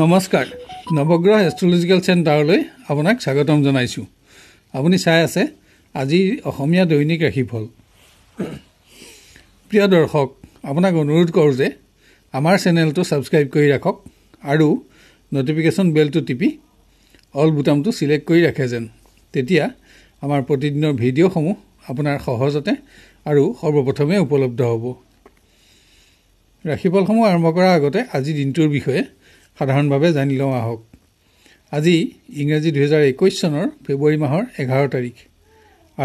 নমস্কাৰ নৱগ্ৰহ এষ্ট্ৰলজিকেল চেণ্টাৰলৈ আপোনাক স্বাগতম জনাইছোঁ আপুনি চাই আছে আজি অসমীয়া দৈনিক ৰাশিফল প্ৰিয় দৰ্শক আপোনাক অনুৰোধ কৰোঁ যে আমাৰ চেনেলটো ছাবস্ক্ৰাইব কৰি ৰাখক আৰু ন'টিফিকেশ্যন বেলটো টিপি অল বুটামটো ছিলেক্ট কৰি ৰাখে যেন তেতিয়া আমাৰ প্ৰতিদিনৰ ভিডিঅ'সমূহ আপোনাৰ সহজতে আৰু সৰ্বপ্ৰথমে উপলব্ধ হ'ব ৰাশিফলসমূহ আৰম্ভ কৰাৰ আগতে আজিৰ দিনটোৰ বিষয়ে সাধাৰণভাৱে জানি লওঁ আহক আজি ইংৰাজী দুহেজাৰ একৈছ চনৰ ফেব্ৰুৱাৰী মাহৰ এঘাৰ তাৰিখ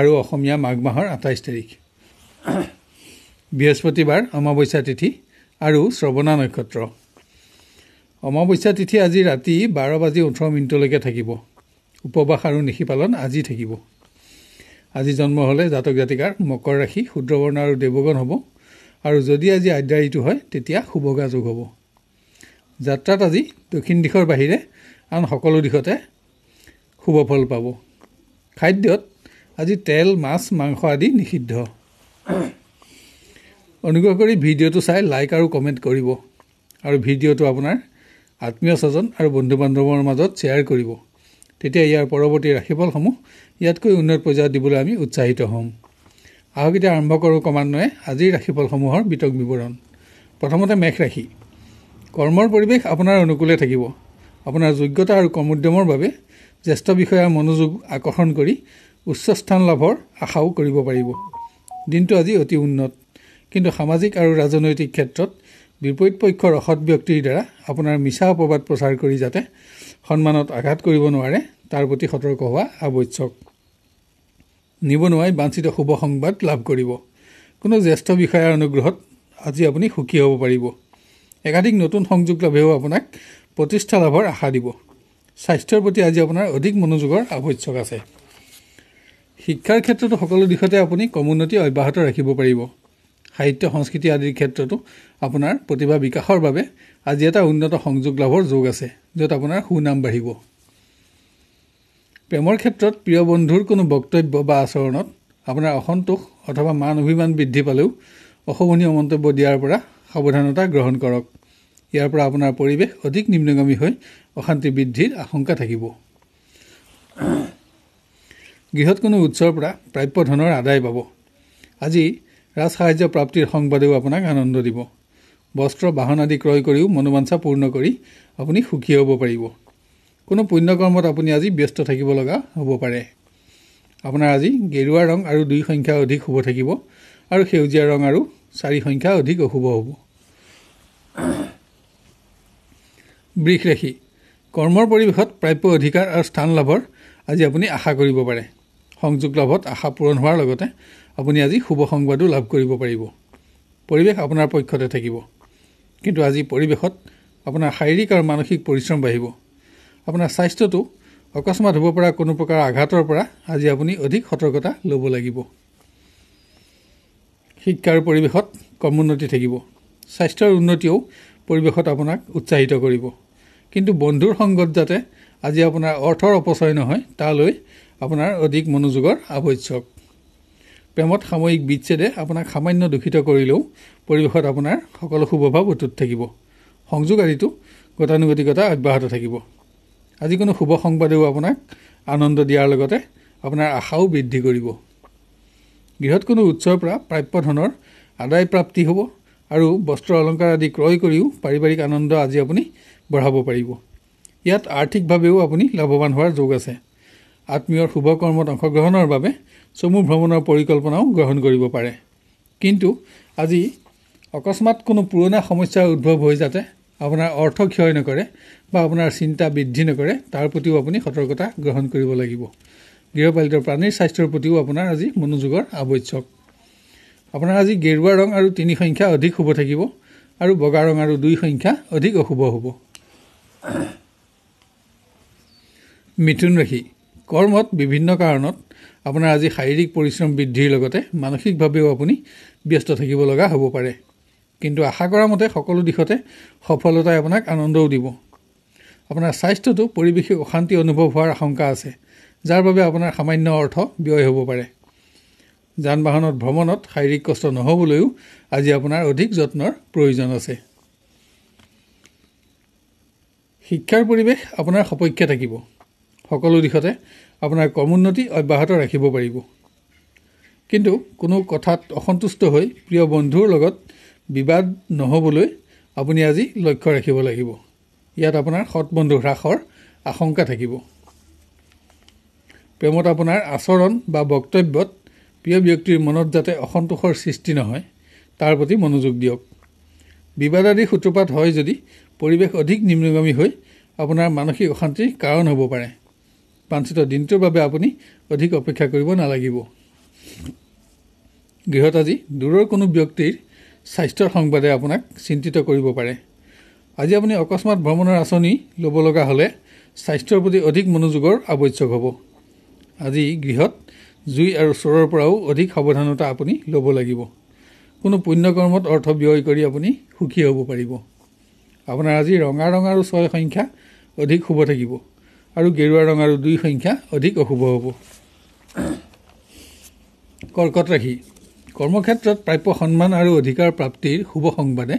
আৰু অসমীয়া মাঘ মাহৰ আঠাইছ তাৰিখ বৃহস্পতিবাৰ অমাৱস্যা তিথি আৰু শ্ৰৱণা নক্ষত্ৰ অমাৱস্যা তিথি আজি ৰাতি বাৰ বাজি ওঠৰ মিনিটলৈকে থাকিব উপবাস আৰু নিশীপালন আজি থাকিব আজি জন্ম হ'লে জাতক জাতিকাৰ মকৰ ৰাশি শুদ্ৰবৰ্ণ আৰু দেৱগণ হ'ব আৰু যদি আজি আদ্যা ঋতু হয় তেতিয়া শুভগা যোগ হ'ব যাত্ৰাত আজি দক্ষিণ দিশৰ বাহিৰে আন সকলো দিশতে শুভ ফল পাব খাদ্যত আজি তেল মাছ মাংস আদি নিষিদ্ধ অনুগ্ৰহ কৰি ভিডিঅ'টো চাই লাইক আৰু কমেণ্ট কৰিব আৰু ভিডিঅ'টো আপোনাৰ আত্মীয় স্বজন আৰু বন্ধু বান্ধৱৰ মাজত শ্বেয়াৰ কৰিব তেতিয়া ইয়াৰ পৰৱৰ্তী ৰাশিফলসমূহ ইয়াতকৈ উন্নত পৰ্যায়ত দিবলৈ আমি উৎসাহিত হ'ম আহক এতিয়া আৰম্ভ কৰোঁ ক্ৰমান্বয়ে আজিৰ ৰাশিফলসমূহৰ বিতক বিৱৰণ প্ৰথমতে মেঘ ৰাশি কৰ্মৰ পৰিৱেশ আপোনাৰ অনুকূলে থাকিব আপোনাৰ যোগ্যতা আৰু কৰ্মোদ্যমৰ বাবে জ্যেষ্ঠ বিষয়াৰ মনোযোগ আকৰ্ষণ কৰি উচ্চ স্থান লাভৰ আশাও কৰিব পাৰিব দিনটো আজি অতি উন্নত কিন্তু সামাজিক আৰু ৰাজনৈতিক ক্ষেত্ৰত বিপৰীত পক্ষৰ অসৎ ব্যক্তিৰ দ্বাৰা আপোনাৰ মিছা অপবাদ প্ৰচাৰ কৰি যাতে সন্মানত আঘাত কৰিব নোৱাৰে তাৰ প্ৰতি সতৰ্ক হোৱা আৱশ্যক নিবনুৱাই বাঞ্চিত শুভ সংবাদ লাভ কৰিব কোনো জ্যেষ্ঠ বিষয়াৰ অনুগ্ৰহত আজি আপুনি সুখী হ'ব পাৰিব একাধিক নতুন সংযোগ লাভেও আপোনাক প্ৰতিষ্ঠা লাভৰ আশা দিব স্বাস্থ্যৰ প্ৰতি আজি আপোনাৰ অধিক মনোযোগৰ আৱশ্যক আছে শিক্ষাৰ ক্ষেত্ৰতো সকলো দিশতে আপুনি কমোন্নতি অব্যাহত ৰাখিব পাৰিব সাহিত্য সংস্কৃতি আদিৰ ক্ষেত্ৰতো আপোনাৰ প্ৰতিভা বিকাশৰ বাবে আজি এটা উন্নত সংযোগ লাভৰ যোগ আছে য'ত আপোনাৰ সুনাম বাঢ়িব প্ৰেমৰ ক্ষেত্ৰত প্ৰিয় বন্ধুৰ কোনো বক্তব্য বা আচৰণত আপোনাৰ অসন্তোষ অথবা মান অভিমান বৃদ্ধি পালেও অশোভনীয় মন্তব্য দিয়াৰ পৰা সাৱধানতা গ্ৰহণ কৰক ইয়াৰ পৰা আপোনাৰ পৰিৱেশ অধিক নিম্নগামী হৈ অশান্তি বৃদ্ধিৰ আশংকা থাকিব গৃহত কোনো উৎসৰ পৰা প্ৰাপ্য ধনৰ আদায় পাব আজি ৰাজসাহাৰ্য প্ৰাপ্তিৰ সংবাদেও আপোনাক আনন্দ দিব বস্ত্ৰ বাহন আদি ক্ৰয় কৰিও মনোমাঞ্চা পূৰ্ণ কৰি আপুনি সুখী হ'ব পাৰিব কোনো পুণ্য কৰ্মত আপুনি আজি ব্যস্ত থাকিব লগা হ'ব পাৰে আপোনাৰ আজি গেৰুৱা ৰং আৰু দুই সংখ্যা অধিক শুভ থাকিব আৰু সেউজীয়া ৰং আৰু চাৰি সংখ্যা অধিক অশুভ হ'ব বৃষ ৰাশি কৰ্মৰ পৰিৱেশত প্ৰাপ্য অধিকাৰ আৰু স্থান লাভৰ আজি আপুনি আশা কৰিব পাৰে সংযোগ লাভত আশা পূৰণ হোৱাৰ লগতে আপুনি আজি শুভ সংবাদো লাভ কৰিব পাৰিব পৰিৱেশ আপোনাৰ পক্ষতে থাকিব কিন্তু আজি পৰিৱেশত আপোনাৰ শাৰীৰিক আৰু মানসিক পৰিশ্ৰম বাঢ়িব আপোনাৰ স্বাস্থ্যটো অকস্মাত হ'ব পৰা কোনো প্ৰকাৰ আঘাতৰ পৰা আজি আপুনি অধিক সতৰ্কতা ল'ব লাগিব শিক্ষাৰ পৰিৱেশত কমোন্নতি থাকিব স্বাস্থ্যৰ উন্নতিও পৰিৱেশত আপোনাক উৎসাহিত কৰিব কিন্তু বন্ধুৰ সংগত যাতে আজি আপোনাৰ অৰ্থৰ অপচয় নহয় তালৈ আপোনাৰ অধিক মনোযোগৰ আৱশ্যক প্ৰেমত সাময়িক বিচ্ছেদে আপোনাক সামান্য দূষিত কৰিলেও পৰিৱেশত আপোনাৰ সকলো শুভভাৱ অটুট থাকিব সংযোগ আদিটো গতানুগতিকতা অব্যাহত থাকিব আজি কোনো শুভ সংবাদেও আপোনাক আনন্দ দিয়াৰ লগতে আপোনাৰ আশাও বৃদ্ধি কৰিব গৃহত কোনো উৎসৰ পৰা প্ৰাপ্য ধনৰ আদায় প্ৰাপ্তি হ'ব আৰু বস্ত্ৰ অলংকাৰ আদি ক্ৰয় কৰিও পাৰিবাৰিক আনন্দ আজি আপুনি বঢ়াব পাৰিব ইয়াত আৰ্থিকভাৱেও আপুনি লাভৱান হোৱাৰ যোগ আছে আত্মীয়ৰ কৰ্মত অংশগ্ৰহণৰ বাবে চমু ভ্ৰমণৰ পৰিকল্পনাও গ্ৰহণ কৰিব পাৰে কিন্তু আজি অকস্মাত কোনো পুৰণা সমস্যাৰ উদ্ভৱ হৈ যাতে আপোনাৰ অৰ্থ ক্ষয় নকৰে বা আপোনাৰ চিন্তা বৃদ্ধি নকৰে তাৰ প্ৰতিও আপুনি সতৰ্কতা গ্ৰহণ কৰিব লাগিব গৃহপালিত প্ৰাণীৰ স্বাস্থ্যৰ প্ৰতিও আপোনাৰ আজি মনোযোগৰ আৱশ্যক আপোনাৰ আজি গেৰুৱা ৰং আৰু তিনি সংখ্যা অধিক শুভ থাকিব আৰু বগা ৰং আৰু দুই সংখ্যা অধিক অশুভ হ'ব মিথুন ৰাশি কৰ্মত বিভিন্ন কাৰণত আপোনাৰ আজি শাৰীৰিক পৰিশ্ৰম বৃদ্ধিৰ লগতে মানসিকভাৱেও আপুনি ব্যস্ত থাকিব লগা হ'ব পাৰে কিন্তু আশা কৰা মতে সকলো দিশতে সফলতাই আপোনাক আনন্দও দিব আপোনাৰ স্বাস্থ্যটো পৰিৱেশিক অশান্তি অনুভৱ হোৱাৰ আশংকা আছে যাৰ বাবে আপোনাৰ সামান্য অৰ্থ ব্যয় হ'ব পাৰে যান বাহনত ভ্ৰমণত শাৰীৰিক কষ্ট নহ'বলৈও আজি আপোনাৰ অধিক যত্নৰ প্ৰয়োজন আছে শিক্ষাৰ পৰিৱেশ আপোনাৰ সপক্ষে থাকিব সকলো দিশতে আপোনাৰ কৰ্মোন্নতি অব্যাহত ৰাখিব পাৰিব কিন্তু কোনো কথাত অসন্তুষ্ট হৈ প্ৰিয় বন্ধুৰ লগত বিবাদ নহ'বলৈ আপুনি আজি লক্ষ্য ৰাখিব লাগিব ইয়াত আপোনাৰ সৎবন্ধু হ্ৰাসৰ আশংকা থাকিব প্ৰেমত আপোনাৰ আচৰণ বা বক্তব্যত প্ৰিয় ব্যক্তিৰ মনত যাতে অসন্তোষৰ সৃষ্টি নহয় তাৰ প্ৰতি মনোযোগ দিয়ক বিবাদ আদি সূত্ৰপাত হয় যদি পৰিৱেশ অধিক নিম্নগামী হৈ আপোনাৰ মানসিক অশান্তিৰ কাৰণ হ'ব পাৰে বাঞ্চিত দিনটোৰ বাবে আপুনি অধিক অপেক্ষা কৰিব নালাগিব গৃহত আজি দূৰৰ কোনো ব্যক্তিৰ স্বাস্থ্যৰ সংবাদে আপোনাক চিন্তিত কৰিব পাৰে আজি আপুনি অকস্মাত ভ্ৰমণৰ আঁচনি ল'ব লগা হ'লে স্বাস্থ্যৰ প্ৰতি অধিক মনোযোগৰ আৱশ্যক হ'ব আজি গৃহত জুই আৰু চোৰৰ পৰাও অধিক সাৱধানতা আপুনি ল'ব লাগিব কোনো পুণ্যকৰ্মত অৰ্থ ব্যয় কৰি আপুনি সুখী হ'ব পাৰিব আপোনাৰ আজি ৰঙা ৰঙ আৰু ছয় সংখ্যা অধিক শুভ থাকিব আৰু গেৰুৱা ৰঙ আৰু দুই সংখ্যা অধিক অশুভ হ'ব কৰ্কট ৰাশি কৰ্মক্ষেত্ৰত প্ৰাপ্য সন্মান আৰু অধিকাৰ প্ৰাপ্তিৰ শুভ সংবাদে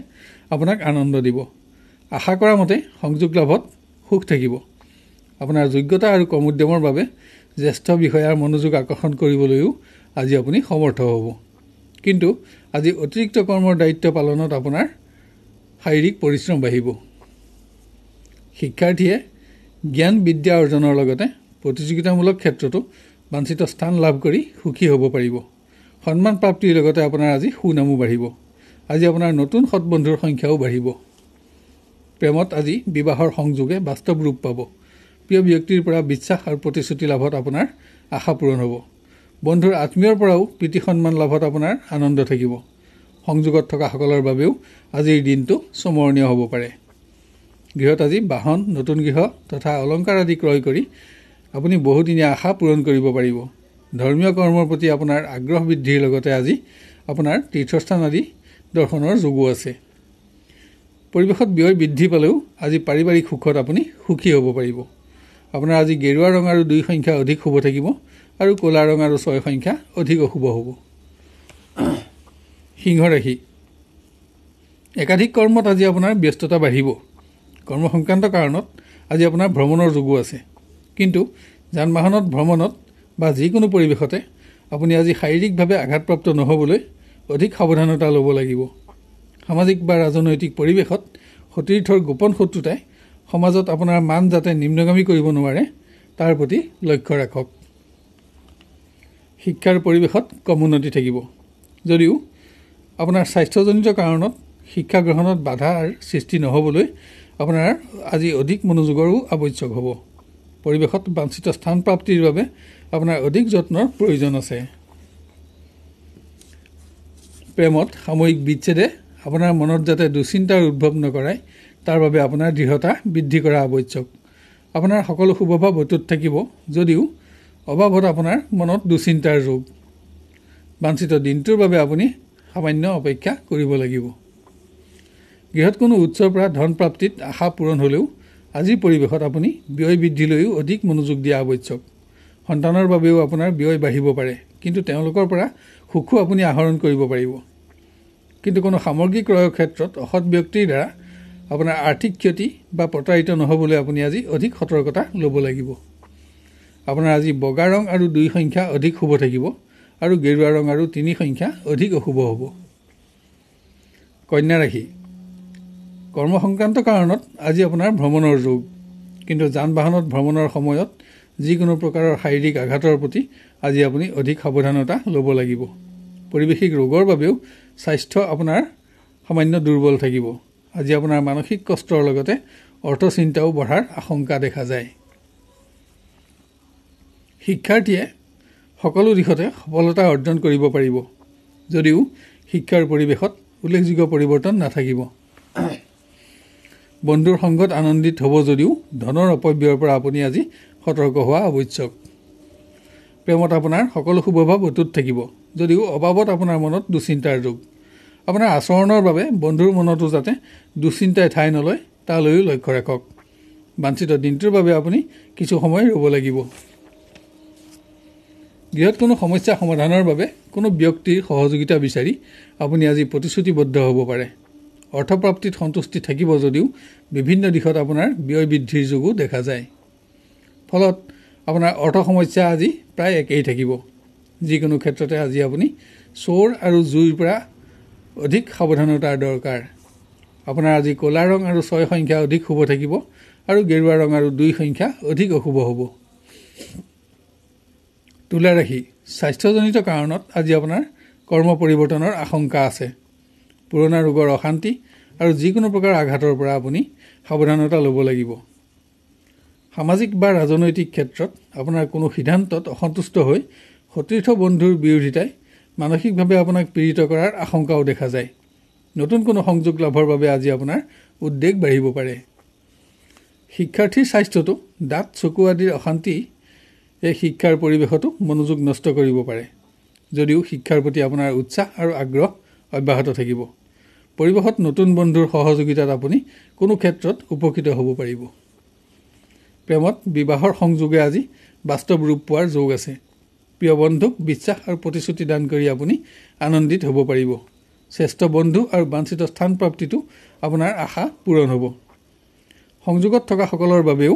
আপোনাক আনন্দ দিব আশা কৰা মতে সংযোগ লাভত সুখ থাকিব আপোনাৰ যোগ্যতা আৰু কম উদ্যমৰ বাবে জ্যেষ্ঠ বিষয়াৰ মনোযোগ আকৰ্ষণ কৰিবলৈও আজি আপুনি সমৰ্থ হ'ব কিন্তু আজি অতিৰিক্ত কৰ্মৰ দায়িত্ব পালনত আপোনাৰ শাৰীৰিক পৰিশ্ৰম বাঢ়িব শিক্ষাৰ্থীয়ে জ্ঞান বিদ্যা অৰ্জনৰ লগতে প্ৰতিযোগিতামূলক ক্ষেত্ৰতো বাঞ্চিত স্থান লাভ কৰি সুখী হ'ব পাৰিব সন্মান প্ৰাপ্তিৰ লগতে আপোনাৰ আজি সুনামো বাঢ়িব আজি আপোনাৰ নতুন সৎ বন্ধুৰ সংখ্যাও বাঢ়িব প্ৰেমত আজি বিবাহৰ সংযোগে বাস্তৱ ৰূপ পাব প্ৰিয় ব্যক্তিৰ পৰা বিশ্বাস আৰু প্ৰতিশ্ৰুতি লাভত আপোনাৰ আশা পূৰণ হ'ব বন্ধুৰ আত্মীয়ৰ পৰাও প্ৰীতি সন্মান লাভত আপোনাৰ আনন্দ থাকিব সংযোগত থকাসকলৰ বাবেও আজিৰ দিনটো স্মৰণীয় হ'ব পাৰে গৃহত আজি বাহন নতুন গৃহ তথা অলংকাৰ আদি ক্ৰয় কৰি আপুনি বহুদিনীয়া আশা পূৰণ কৰিব পাৰিব ধৰ্মীয় কৰ্মৰ প্ৰতি আপোনাৰ আগ্ৰহ বৃদ্ধিৰ লগতে আজি আপোনাৰ তীৰ্থস্থান আদি দৰ্শনৰ যোগো আছে পৰিৱেশত ব্যয় বৃদ্ধি পালেও আজি পাৰিবাৰিক সুখত আপুনি সুখী হ'ব পাৰিব আপোনাৰ আজি গেৰুৱা ৰং আৰু দুই সংখ্যা অধিক শুভ থাকিব আৰু ক'লা ৰং আৰু ছয় সংখ্যা অধিক অশুভ হ'ব সিংহ ৰাশি একাধিক কৰ্মত আজি আপোনাৰ ব্যস্ততা বাঢ়িব কৰ্ম সংক্ৰান্ত কাৰণত আজি আপোনাৰ ভ্ৰমণৰ যোগো আছে কিন্তু যান বাহনত ভ্ৰমণত বা যিকোনো পৰিৱেশতে আপুনি আজি শাৰীৰিকভাৱে আঘাতপ্ৰাপ্ত নহ'বলৈ অধিক সাৱধানতা ল'ব লাগিব সামাজিক বা ৰাজনৈতিক পৰিৱেশত সতীৰ্থৰ গোপন শত্ৰুতাই সমাজত আপোনাৰ মান যাতে নিম্নগামী কৰিব নোৱাৰে তাৰ প্ৰতি লক্ষ্য ৰাখক শিক্ষাৰ পৰিৱেশত কম উন্নতি থাকিব যদিও আপোনাৰ স্বাস্থ্যজনিত কাৰণত শিক্ষা গ্ৰহণত বাধাৰ সৃষ্টি নহ'বলৈ আপোনাৰ আজি অধিক মনোযোগৰো আৱশ্যক হ'ব পৰিৱেশত বাঞ্চিত স্থান প্ৰাপ্তিৰ বাবে আপোনাৰ অধিক যত্নৰ প্ৰয়োজন আছে প্ৰেমত সাময়িক বিচ্ছেদে আপোনাৰ মনত যাতে দুশ্চিন্তাৰ উদ্ভৱ নকৰাই তাৰ বাবে আপোনাৰ দৃঢ়তা বৃদ্ধি কৰা আৱশ্যক আপোনাৰ সকলো শুভভাৱ অটুত থাকিব যদিও অভাৱত আপোনাৰ মনত দুশ্চিন্তাৰ ৰোগ বাঞ্চিত দিনটোৰ বাবে আপুনি সামান্য অপেক্ষা কৰিব লাগিব গৃহত কোনো উৎসৰ পৰা ধন প্ৰাপ্তিত আশা পূৰণ হ'লেও আজিৰ পৰিৱেশত আপুনি ব্যয় বৃদ্ধিলৈও অধিক মনোযোগ দিয়া আৱশ্যক সন্তানৰ বাবেও আপোনাৰ ব্যয় বাঢ়িব পাৰে কিন্তু তেওঁলোকৰ পৰা সুখো আপুনি আহৰণ কৰিব পাৰিব কিন্তু কোনো সামগ্ৰী ক্ৰয়ৰ ক্ষেত্ৰত অসৎ ব্যক্তিৰ দ্বাৰা আপোনাৰ আৰ্থিক ক্ষতি বা প্ৰতাৰিত নহ'বলৈ আপুনি আজি অধিক সতৰ্কতা ল'ব লাগিব আপোনাৰ আজি বগা ৰং আৰু দুই সংখ্যা অধিক শুভ থাকিব আৰু গেৰুৱা ৰং আৰু তিনি সংখ্যা অধিক অশুভ হ'ব কন্যা ৰাশি কৰ্ম সংক্ৰান্ত কাৰণত আজি আপোনাৰ ভ্ৰমণৰ যোগ কিন্তু যান বাহনত ভ্ৰমণৰ সময়ত যিকোনো প্ৰকাৰৰ শাৰীৰিক আঘাতৰ প্ৰতি আজি আপুনি অধিক সাৱধানতা ল'ব লাগিব পৰিৱেশিক ৰোগৰ বাবেও স্বাস্থ্য আপোনাৰ সামান্য দুৰ্বল থাকিব আজি আপোনাৰ মানসিক কষ্টৰ লগতে অৰ্থচিন্তাও বঢ়াৰ আশংকা দেখা যায় শিক্ষাৰ্থীয়ে সকলো দিশতে সফলতা অৰ্জন কৰিব পাৰিব যদিও শিক্ষাৰ পৰিৱেশত উল্লেখযোগ্য পৰিৱৰ্তন নাথাকিব বন্ধুৰ সংগত আনন্দিত হ'ব যদিও ধনৰ অপব্যয়ৰ পৰা আপুনি আজি সতৰ্ক হোৱা আৱশ্যক প্ৰেমত আপোনাৰ সকলো শুভভাৱ অটুট থাকিব যদিও অবাবত আপোনাৰ মনত দুশ্চিন্তাৰ যোগ আপোনাৰ আচৰণৰ বাবে বন্ধুৰ মনতো যাতে দুশ্চিন্তাই ঠাই নলয় তালৈও লক্ষ্য ৰাখক বাঞ্চিত দিনটোৰ বাবে আপুনি কিছু সময় ৰ'ব লাগিব গৃহত কোনো সমস্যা সমাধানৰ বাবে কোনো ব্যক্তিৰ সহযোগিতা বিচাৰি আপুনি আজি প্ৰতিশ্ৰুতিবদ্ধ হ'ব পাৰে অৰ্থপ্ৰাপ্তিত সন্তুষ্টি থাকিব যদিও বিভিন্ন দিশত আপোনাৰ ব্যয় বৃদ্ধিৰ যোগো দেখা যায় ফলত আপোনাৰ অৰ্থ সমস্যা আজি প্ৰায় একেই থাকিব যিকোনো ক্ষেত্ৰতে আজি আপুনি চোৰ আৰু জুইৰ পৰা অধিক সাৱধানতাৰ দৰকাৰ আপোনাৰ আজি ক'লা ৰং আৰু ছয় সংখ্যা অধিক শুভ থাকিব আৰু গেৰুৱা ৰং আৰু দুই সংখ্যা অধিক অশুভ হ'ব তুলা ৰাশি স্বাস্থ্যজনিত কাৰণত আজি আপোনাৰ কৰ্ম পৰিৱৰ্তনৰ আশংকা আছে পুৰণা ৰোগৰ অশান্তি আৰু যিকোনো প্ৰকাৰ আঘাতৰ পৰা আপুনি সাৱধানতা ল'ব লাগিব সামাজিক বা ৰাজনৈতিক ক্ষেত্ৰত আপোনাৰ কোনো সিদ্ধান্তত অসন্তুষ্ট হৈ সতীৰ্থ বন্ধুৰ বিৰোধিতাই মানসিকভাৱে আপোনাক পীড়িত কৰাৰ আশংকাও দেখা যায় নতুন কোনো সংযোগ লাভৰ বাবে আজি আপোনাৰ উদ্বেগ বাঢ়িব পাৰে শিক্ষাৰ্থীৰ স্বাস্থ্যটো দাঁত চকু আদিৰ অশান্তি এই শিক্ষাৰ পৰিৱেশতো মনোযোগ নষ্ট কৰিব পাৰে যদিও শিক্ষাৰ প্ৰতি আপোনাৰ উৎসাহ আৰু আগ্ৰহ অব্যাহত থাকিব পৰিৱেশত নতুন বন্ধুৰ সহযোগিতাত আপুনি কোনো ক্ষেত্ৰত উপকৃত হ'ব পাৰিব প্ৰেমত বিবাহৰ সংযোগে আজি বাস্তৱ ৰূপ পোৱাৰ যোগ আছে প্ৰিয় বন্ধুক বিশ্বাস আৰু প্ৰতিশ্ৰুতি দান কৰি আপুনি আনন্দিত হ'ব পাৰিব শ্ৰেষ্ঠ বন্ধু আৰু বাঞ্চিত স্থান প্ৰাপ্তিটো আপোনাৰ আশা পূৰণ হ'ব সংযোগত থকাসকলৰ বাবেও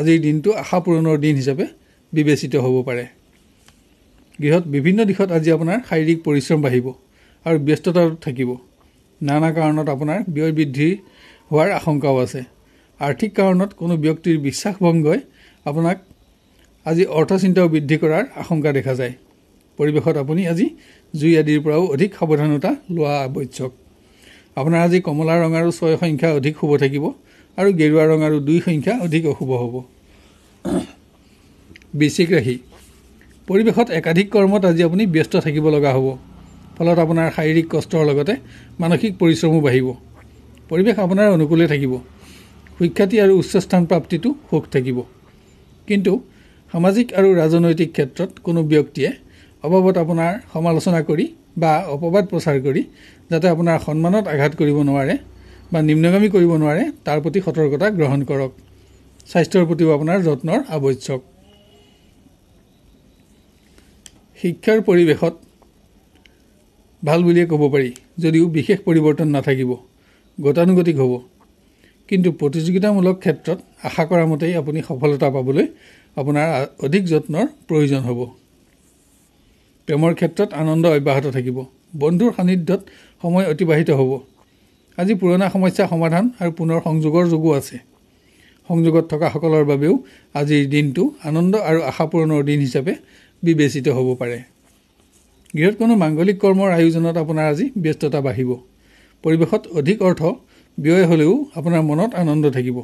আজিৰ দিনটো আশা পূৰণৰ দিন হিচাপে বিবেচিত হ'ব পাৰে গৃহত বিভিন্ন দিশত আজি আপোনাৰ শাৰীৰিক পৰিশ্ৰম বাঢ়িব আৰু ব্যস্ততা থাকিব নানা কাৰণত আপোনাৰ ব্যয় বৃদ্ধি হোৱাৰ আশংকাও আছে আৰ্থিক কাৰণত কোনো ব্যক্তিৰ বিশ্বাসভংগই আপোনাক আজি অৰ্থচিন্তাও বৃদ্ধি কৰাৰ আশংকা দেখা যায় পৰিৱেশত আপুনি আজি জুই আদিৰ পৰাও অধিক সাৱধানতা লোৱা আৱশ্যক আপোনাৰ আজি কমলা ৰং আৰু ছয় সংখ্যা অধিক শুভ থাকিব আৰু গেৰুৱা ৰং আৰু দুই সংখ্যা অধিক অশুভ হ'ব বৃশ্চিক ৰাশি পৰিৱেশত একাধিক কৰ্মত আজি আপুনি ব্যস্ত থাকিব লগা হ'ব ফলত আপোনাৰ শাৰীৰিক কষ্টৰ লগতে মানসিক পৰিশ্ৰমো বাঢ়িব পৰিৱেশ আপোনাৰ অনুকূলে থাকিব সুখ্যাতি আৰু উচ্চ স্থান প্ৰাপ্তিটো সুখ থাকিব কিন্তু সামাজিক আৰু ৰাজনৈতিক ক্ষেত্ৰত কোনো ব্যক্তিয়ে অবাবত আপোনাৰ সমালোচনা কৰি বা অপবাদ প্ৰচাৰ কৰি যাতে আপোনাৰ সন্মানত আঘাত কৰিব নোৱাৰে বা নিম্নগামী কৰিব নোৱাৰে তাৰ প্ৰতি সতৰ্কতা গ্ৰহণ কৰক স্বাস্থ্যৰ প্ৰতিও আপোনাৰ যত্নৰ আৱশ্যক শিক্ষাৰ পৰিৱেশত ভাল বুলিয়ে ক'ব পাৰি যদিও বিশেষ পৰিৱৰ্তন নাথাকিব গতানুগতিক হ'ব কিন্তু প্ৰতিযোগিতামূলক ক্ষেত্ৰত আশা কৰা মতেই আপুনি সফলতা পাবলৈ আপোনাৰ অধিক যত্নৰ প্ৰয়োজন হ'ব প্ৰেমৰ ক্ষেত্ৰত আনন্দ অব্যাহত থাকিব বন্ধুৰ সান্নিধ্যত সময় অতিবাহিত হ'ব আজি পুৰণা সমস্যা সমাধান আৰু পুনৰ সংযোগৰ যোগো আছে সংযোগত থকাসকলৰ বাবেও আজিৰ দিনটো আনন্দ আৰু আশা পূৰণৰ দিন হিচাপে বিবেচিত হ'ব পাৰে গৃহত কোনো মাংগলিক কৰ্মৰ আয়োজনত আপোনাৰ আজি ব্যস্ততা বাঢ়িব পৰিৱেশত অধিক অৰ্থ ব্যয় হ'লেও আপোনাৰ মনত আনন্দ থাকিব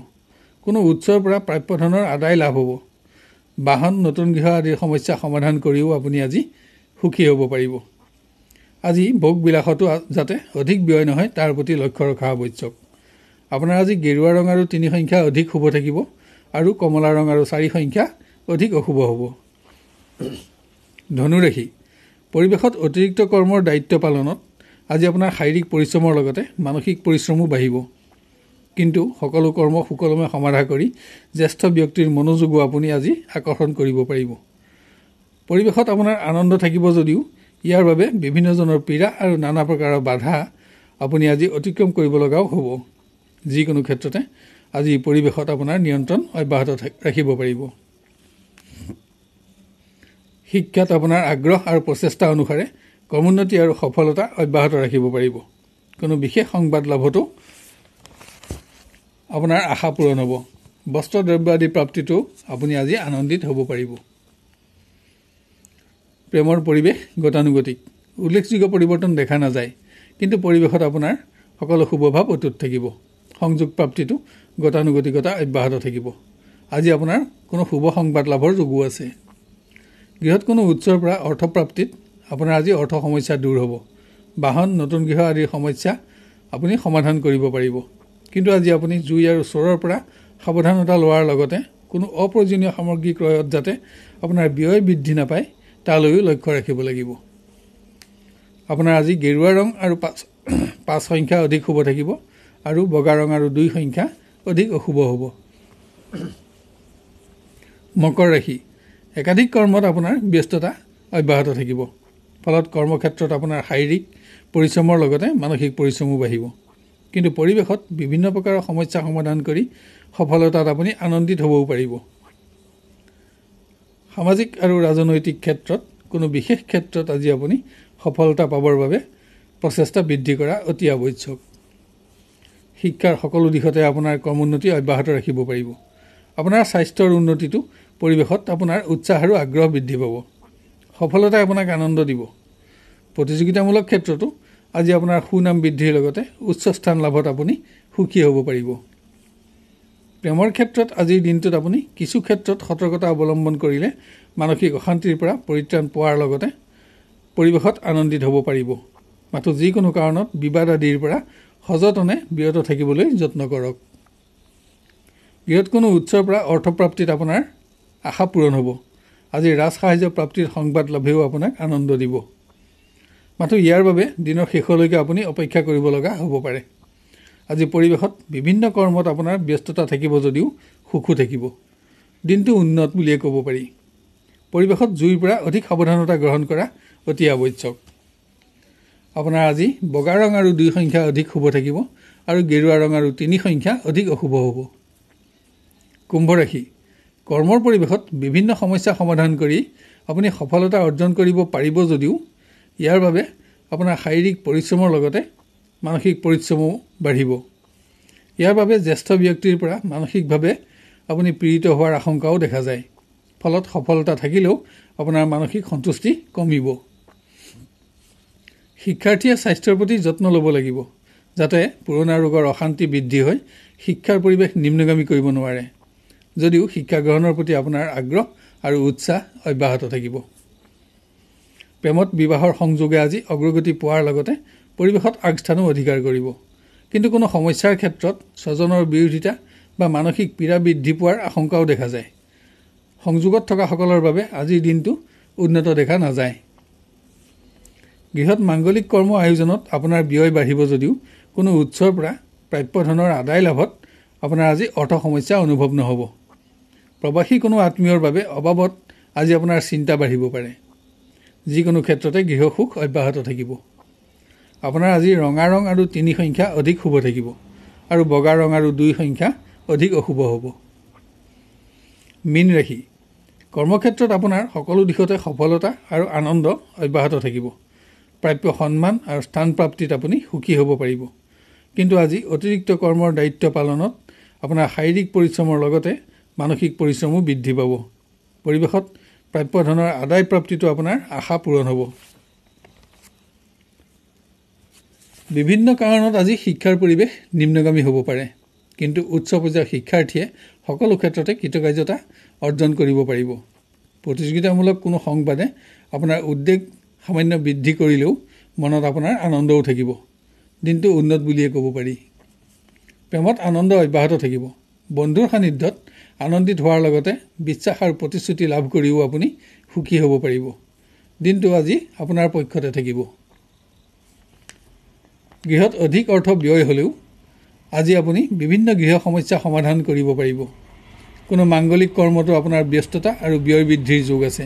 কোনো উৎসৰ পৰা প্ৰাপ্য ধনৰ আদায় লাভ হ'ব বাহন নতুন গৃহ আদিৰ সমস্যা সমাধান কৰিও আপুনি আজি সুখী হ'ব পাৰিব আজি ভোগ বিলাসতো যাতে অধিক ব্যয় নহয় তাৰ প্ৰতি লক্ষ্য ৰখা আৱশ্যক আপোনাৰ আজি গেৰুৱা ৰং আৰু তিনি সংখ্যা অধিক শুভ থাকিব আৰু কমলা ৰং আৰু চাৰি সংখ্যা অধিক অশুভ হ'ব ধনুৰাশি পৰিৱেশত অতিৰিক্ত কৰ্মৰ দায়িত্ব পালনত আজি আপোনাৰ শাৰীৰিক পৰিশ্ৰমৰ লগতে মানসিক পৰিশ্ৰমো বাঢ়িব কিন্তু সকলো কৰ্ম সুকলমে সমাধা কৰি জ্যেষ্ঠ ব্যক্তিৰ মনোযোগো আপুনি আজি আকৰ্ষণ কৰিব পাৰিব পৰিৱেশত আপোনাৰ আনন্দ থাকিব যদিও ইয়াৰ বাবে বিভিন্নজনৰ পীড়া আৰু নানা প্ৰকাৰৰ বাধা আপুনি আজি অতিক্ৰম কৰিব লগাও হ'ব যিকোনো ক্ষেত্ৰতে আজি পৰিৱেশত আপোনাৰ নিয়ন্ত্ৰণ অব্যাহত ৰাখিব পাৰিব শিক্ষাত আপোনাৰ আগ্ৰহ আৰু প্ৰচেষ্টা অনুসাৰে কমোন্নতি আৰু সফলতা অব্যাহত ৰাখিব পাৰিব কোনো বিশেষ সংবাদ লাভতো আপোনাৰ আশা পূৰণ হ'ব বস্ত্ৰ দ্ৰব্য আদি প্ৰাপ্তিটো আপুনি আজি আনন্দিত হ'ব পাৰিব প্ৰেমৰ পৰিৱেশ গতানুগতিক উল্লেখযোগ্য পৰিৱৰ্তন দেখা নাযায় কিন্তু পৰিৱেশত আপোনাৰ সকলো শুভভাৱ অটুট থাকিব সংযোগ প্ৰাপ্তিটো গতানুগতিকতা অব্যাহত থাকিব আজি আপোনাৰ কোনো শুভ সংবাদ লাভৰ যোগো আছে গৃহত কোনো উৎসৰ পৰা অৰ্থপ্ৰাপ্তিত আপোনাৰ আজি অৰ্থ সমস্যা দূৰ হ'ব বাহন নতুন গৃহ আদিৰ সমস্যা আপুনি সমাধান কৰিব পাৰিব কিন্তু আজি আপুনি জুই আৰু চোৰৰ পৰা সাৱধানতা লোৱাৰ লগতে কোনো অপ্ৰয়োজনীয় সামগ্ৰী ক্ৰয়ত যাতে আপোনাৰ ব্যয় বৃদ্ধি নাপায় তালৈও লক্ষ্য ৰাখিব লাগিব আপোনাৰ আজি গেৰুৱা ৰং আৰু পাঁচ পাঁচ সংখ্যা অধিক শুভ থাকিব আৰু বগা ৰং আৰু দুই সংখ্যা অধিক অশুভ হ'ব মকৰ ৰাশি একাধিক কৰ্মত আপোনাৰ ব্যস্ততা অব্যাহত থাকিব ফলত কৰ্মক্ষেত্ৰত আপোনাৰ শাৰীৰিক পৰিশ্ৰমৰ লগতে মানসিক পৰিশ্ৰমো বাঢ়িব কিন্তু পৰিৱেশত বিভিন্ন প্ৰকাৰৰ সমস্যা সমাধান কৰি সফলতাত আপুনি আনন্দিত হ'বও পাৰিব সামাজিক আৰু ৰাজনৈতিক ক্ষেত্ৰত কোনো বিশেষ ক্ষেত্ৰত আজি আপুনি সফলতা পাবৰ বাবে প্ৰচেষ্টা বৃদ্ধি কৰা অতি আৱশ্যক শিক্ষাৰ সকলো দিশতে আপোনাৰ কৰ্মোন্নতি অব্যাহত ৰাখিব পাৰিব আপোনাৰ স্বাস্থ্যৰ উন্নতিটো পৰিৱেশত আপোনাৰ উৎসাহ আৰু আগ্ৰহ বৃদ্ধি পাব সফলতাই আপোনাক আনন্দ দিব প্ৰতিযোগিতামূলক ক্ষেত্ৰতো আজি আপোনাৰ সুনাম বৃদ্ধিৰ লগতে উচ্চ স্থান লাভত আপুনি সুখী হ'ব পাৰিব প্ৰেমৰ ক্ষেত্ৰত আজিৰ দিনটোত আপুনি কিছু ক্ষেত্ৰত সতৰ্কতা অৱলম্বন কৰিলে মানসিক অশান্তিৰ পৰা পৰিত্ৰাণ পোৱাৰ লগতে পৰিৱেশত আনন্দিত হ'ব পাৰিব মাথো যিকোনো কাৰণত বিবাদ আদিৰ পৰা সযতনে বিৰত থাকিবলৈ যত্ন কৰক বৃহৎ কোনো উৎসৰ পৰা অৰ্থপ্ৰাপ্তিত আপোনাৰ আশা পূৰণ হ'ব আজি ৰাজ সাহায্য প্ৰাপ্তিৰ সংবাদ লাভেও আপোনাক আনন্দ দিব মাথো ইয়াৰ বাবে দিনৰ শেষলৈকে আপুনি অপেক্ষা কৰিব লগা হ'ব পাৰে আজি পৰিৱেশত বিভিন্ন কৰ্মত আপোনাৰ ব্যস্ততা থাকিব যদিও সুখো থাকিব দিনটো উন্নত বুলিয়ে ক'ব পাৰি পৰিৱেশত জুইৰ পৰা অধিক সাৱধানতা গ্ৰহণ কৰা অতি আৱশ্যক আপোনাৰ আজি বগা ৰং আৰু দুই সংখ্যা অধিক শুভ থাকিব আৰু গেৰুৱা ৰং আৰু তিনি সংখ্যা অধিক অশুভ হ'ব কুম্ভৰাশি কৰ্মৰ পৰিৱেশত বিভিন্ন সমস্যা সমাধান কৰি আপুনি সফলতা অৰ্জন কৰিব পাৰিব যদিও ইয়াৰ বাবে আপোনাৰ শাৰীৰিক পৰিশ্ৰমৰ লগতে মানসিক পৰিশ্ৰমো বাঢ়িব ইয়াৰ বাবে জ্যেষ্ঠ ব্যক্তিৰ পৰা মানসিকভাৱে আপুনি পীড়িত হোৱাৰ আশংকাও দেখা যায় ফলত সফলতা থাকিলেও আপোনাৰ মানসিক সন্তুষ্টি কমিব শিক্ষাৰ্থীয়ে স্বাস্থ্যৰ প্ৰতি যত্ন ল'ব লাগিব যাতে পুৰণা ৰোগৰ অশান্তি বৃদ্ধি হৈ শিক্ষাৰ পৰিৱেশ নিম্নগামী কৰিব নোৱাৰে যদিও শিক্ষা গ্ৰহণৰ প্ৰতি আপোনাৰ আগ্ৰহ আৰু উৎসাহ অব্যাহত থাকিব প্ৰেমত বিবাহৰ সংযোগে আজি অগ্ৰগতি পোৱাৰ লগতে পৰিৱেশত আগস্থানো অধিকাৰ কৰিব কিন্তু কোনো সমস্যাৰ ক্ষেত্ৰত স্বজনৰ বিৰোধিতা বা মানসিক পীড়া বৃদ্ধি পোৱাৰ আশংকাও দেখা যায় সংযোগত থকাসকলৰ বাবে আজিৰ দিনটো উন্নত দেখা নাযায় গৃহত মাংগলিক কৰ্ম আয়োজনত আপোনাৰ ব্যয় বাঢ়িব যদিও কোনো উৎসৰ পৰা প্ৰাপ্য ধনৰ আদায় লাভত আপোনাৰ আজি অৰ্থ সমস্যা অনুভৱ নহ'ব প্ৰবাসী কোনো আত্মীয়ৰ বাবে অবাবত আজি আপোনাৰ চিন্তা বাঢ়িব পাৰে যিকোনো ক্ষেত্ৰতে গৃহসুখ অব্যাহত থাকিব আপোনাৰ আজি ৰঙা ৰং আৰু তিনি সংখ্যা অধিক শুভ থাকিব আৰু বগা ৰং আৰু দুই সংখ্যা অধিক অশুভ হ'ব মীন ৰাশি কৰ্মক্ষেত্ৰত আপোনাৰ সকলো দিশতে সফলতা আৰু আনন্দ অব্যাহত থাকিব প্ৰাপ্য সন্মান আৰু স্থান প্ৰাপ্তিত আপুনি সুখী হ'ব পাৰিব কিন্তু আজি অতিৰিক্ত কৰ্মৰ দায়িত্ব পালনত আপোনাৰ শাৰীৰিক পৰিশ্ৰমৰ লগতে মানসিক পৰিশ্ৰমো বৃদ্ধি পাব পৰিৱেশত প্ৰাপ্য ধনৰ আদায় প্ৰাপ্তিটো আপোনাৰ আশা পূৰণ হ'ব বিভিন্ন কাৰণত আজি শিক্ষাৰ পৰিৱেশ নিম্নগামী হ'ব পাৰে কিন্তু উচ্চ পৰ্যায়ৰ শিক্ষাৰ্থীয়ে সকলো ক্ষেত্ৰতে কৃতকাৰ্যতা অৰ্জন কৰিব পাৰিব প্ৰতিযোগিতামূলক কোনো সংবাদে আপোনাৰ উদ্বেগ সামান্য বৃদ্ধি কৰিলেও মনত আপোনাৰ আনন্দও থাকিব দিনটো উন্নত বুলিয়ে ক'ব পাৰি প্ৰেমত আনন্দ অব্যাহত থাকিব বন্ধুৰ সান্নিধ্যত আনন্দিত হোৱাৰ লগতে বিশ্বাস আৰু প্ৰতিশ্ৰুতি লাভ কৰিও আপুনি সুখী হ'ব পাৰিব দিনটো আজি আপোনাৰ পক্ষতে থাকিব গৃহত অধিক অৰ্থ ব্যয় হ'লেও আজি আপুনি বিভিন্ন গৃহ সমস্যা সমাধান কৰিব পাৰিব কোনো মাংগলিক কৰ্মতো আপোনাৰ ব্যস্ততা আৰু ব্যয় বৃদ্ধিৰ যোগ আছে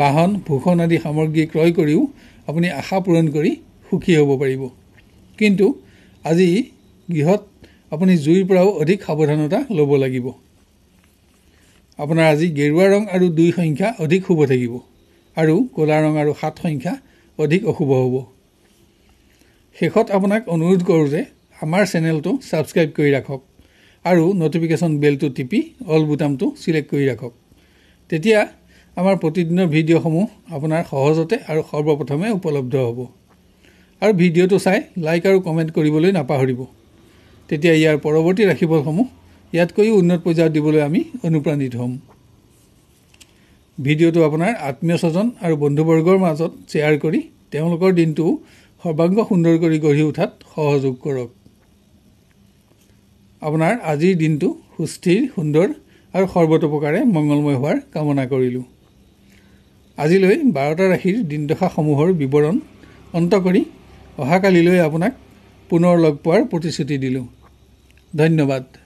বাহন ভূষণ আদি সামগ্ৰী ক্ৰয় কৰিও আপুনি আশা পূৰণ কৰি সুখী হ'ব পাৰিব কিন্তু আজি গৃহত আপুনি জুইৰ পৰাও অধিক সাৱধানতা ল'ব লাগিব আপোনাৰ আজি গেৰুৱা ৰং আৰু দুই সংখ্যা অধিক শুভ থাকিব আৰু ক'লা ৰং আৰু সাত সংখ্যা অধিক অশুভ হ'ব শেষত আপোনাক অনুৰোধ কৰোঁ যে আমাৰ চেনেলটো ছাবস্ক্ৰাইব কৰি ৰাখক আৰু ন'টিফিকেশ্যন বেলটো টিপি অল বুটামটো ছিলেক্ট কৰি ৰাখক তেতিয়া আমাৰ প্ৰতিদিনৰ ভিডিঅ'সমূহ আপোনাৰ সহজতে আৰু সৰ্বপ্ৰথমে উপলব্ধ হ'ব আৰু ভিডিঅ'টো চাই লাইক আৰু কমেণ্ট কৰিবলৈ নাপাহৰিব তেতিয়া ইয়াৰ পৰৱৰ্তী ৰাখিবলসমূহ ইয়াতকৈও উন্নত পৰ্যায়ত দিবলৈ আমি অনুপ্ৰাণিত হ'ম ভিডিঅ'টো আপোনাৰ আত্মীয় স্বজন আৰু বন্ধুবৰ্গৰ মাজত শ্বেয়াৰ কৰি তেওঁলোকৰ দিনটো সৰ্বাংগ সুন্দৰ কৰি গঢ়ি উঠাত সহযোগ কৰক আপোনাৰ আজিৰ দিনটো সুস্থিৰ সুন্দৰ আৰু সৰ্বতোপ্ৰকাৰে মংগলময় হোৱাৰ কামনা কৰিলোঁ আজিলৈ বাৰটা ৰাশিৰ দিনদশাসমূহৰ বিৱৰণ অন্ত কৰি অহাকালিলৈ আপোনাক পুনৰ লগ পোৱাৰ প্ৰতিশ্ৰুতি দিলোঁ ধন্যবাদ